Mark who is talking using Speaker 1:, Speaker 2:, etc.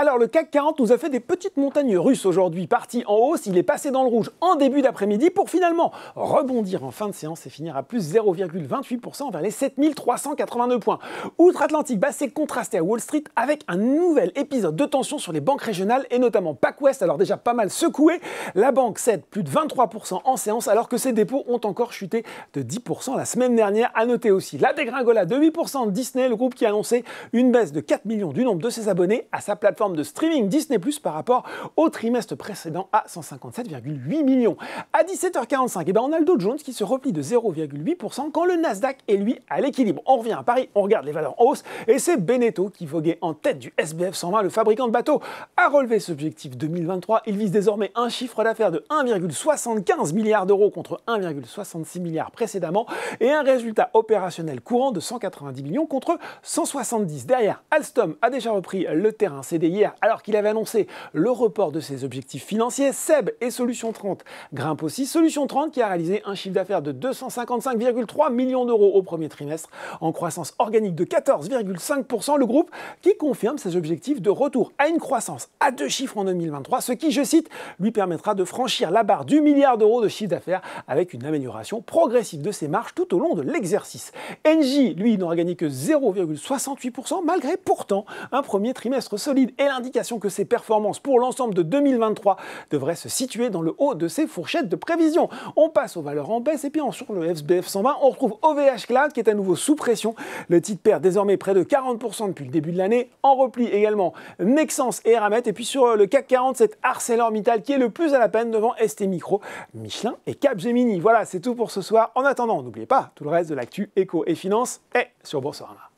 Speaker 1: Alors le CAC 40 nous a fait des petites montagnes russes aujourd'hui, parti en hausse, il est passé dans le rouge en début d'après-midi pour finalement rebondir en fin de séance et finir à plus 0,28% vers les 7382 points. Outre-Atlantique, bah, c'est contrasté à Wall Street avec un nouvel épisode de tension sur les banques régionales et notamment PacWest, alors déjà pas mal secoué. La banque cède plus de 23% en séance alors que ses dépôts ont encore chuté de 10% la semaine dernière. À noter aussi la dégringolade de 8% de Disney, le groupe qui a annoncé une baisse de 4 millions du nombre de ses abonnés à sa plateforme de streaming Disney Plus par rapport au trimestre précédent à 157,8 millions. À 17h45, et eh ben on a le Dow Jones qui se replie de 0,8% quand le Nasdaq est lui à l'équilibre. On revient à Paris, on regarde les valeurs en hausse et c'est Beneteau qui voguait en tête du SBF 120, le fabricant de bateaux, a relevé cet objectif 2023. Il vise désormais un chiffre d'affaires de 1,75 milliard d'euros contre 1,66 milliard précédemment et un résultat opérationnel courant de 190 millions contre 170. Derrière, Alstom a déjà repris le terrain CDI alors qu'il avait annoncé le report de ses objectifs financiers, Seb et Solution 30 grimpent aussi. Solution 30 qui a réalisé un chiffre d'affaires de 255,3 millions d'euros au premier trimestre, en croissance organique de 14,5%. Le groupe qui confirme ses objectifs de retour à une croissance à deux chiffres en 2023, ce qui, je cite, lui permettra de franchir la barre du milliard d'euros de chiffre d'affaires avec une amélioration progressive de ses marges tout au long de l'exercice. Engie, lui, n'aura gagné que 0,68% malgré pourtant un premier trimestre solide et Indication que ses performances pour l'ensemble de 2023 devraient se situer dans le haut de ses fourchettes de prévision. On passe aux valeurs en baisse et puis sur le SBF 120, on retrouve OVH Cloud qui est à nouveau sous pression. Le titre perd désormais près de 40% depuis le début de l'année. En repli également Nexens et Eramet. Et puis sur euh, le CAC 40, c'est ArcelorMittal qui est le plus à la peine devant ST Micro, Michelin et Capgemini. Voilà, c'est tout pour ce soir. En attendant, n'oubliez pas, tout le reste de l'actu éco et finance est sur Boursorama.